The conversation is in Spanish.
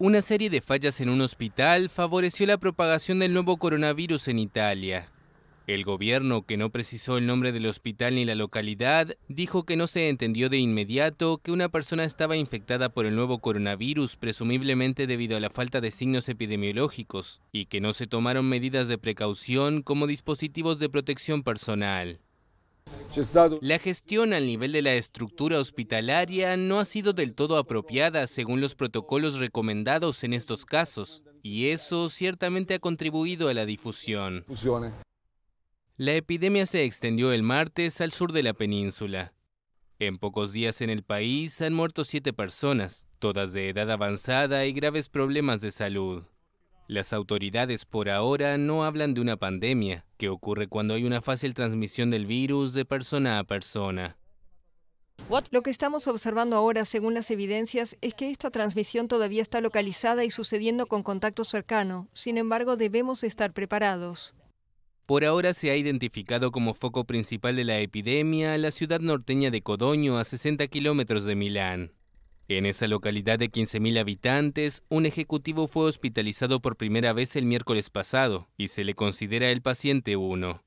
Una serie de fallas en un hospital favoreció la propagación del nuevo coronavirus en Italia. El gobierno, que no precisó el nombre del hospital ni la localidad, dijo que no se entendió de inmediato que una persona estaba infectada por el nuevo coronavirus, presumiblemente debido a la falta de signos epidemiológicos, y que no se tomaron medidas de precaución como dispositivos de protección personal. La gestión al nivel de la estructura hospitalaria no ha sido del todo apropiada según los protocolos recomendados en estos casos, y eso ciertamente ha contribuido a la difusión. La epidemia se extendió el martes al sur de la península. En pocos días en el país han muerto siete personas, todas de edad avanzada y graves problemas de salud. Las autoridades por ahora no hablan de una pandemia, ocurre cuando hay una fácil transmisión del virus de persona a persona. Lo que estamos observando ahora, según las evidencias, es que esta transmisión todavía está localizada y sucediendo con contacto cercano. Sin embargo, debemos estar preparados. Por ahora se ha identificado como foco principal de la epidemia la ciudad norteña de Codoño, a 60 kilómetros de Milán. En esa localidad de 15.000 habitantes, un ejecutivo fue hospitalizado por primera vez el miércoles pasado y se le considera el paciente 1.